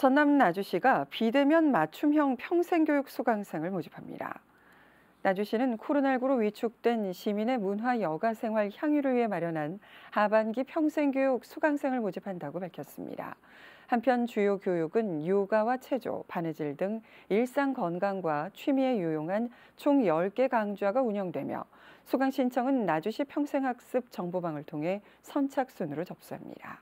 전남 나주시가 비대면 맞춤형 평생교육 수강생을 모집합니다. 나주시는 코로나19로 위축된 시민의 문화 여가 생활 향유를 위해 마련한 하반기 평생교육 수강생을 모집한다고 밝혔습니다. 한편 주요 교육은 요가와 체조, 바느질 등 일상 건강과 취미에 유용한 총 10개 강좌가 운영되며 수강 신청은 나주시 평생학습 정보방을 통해 선착순으로 접수합니다.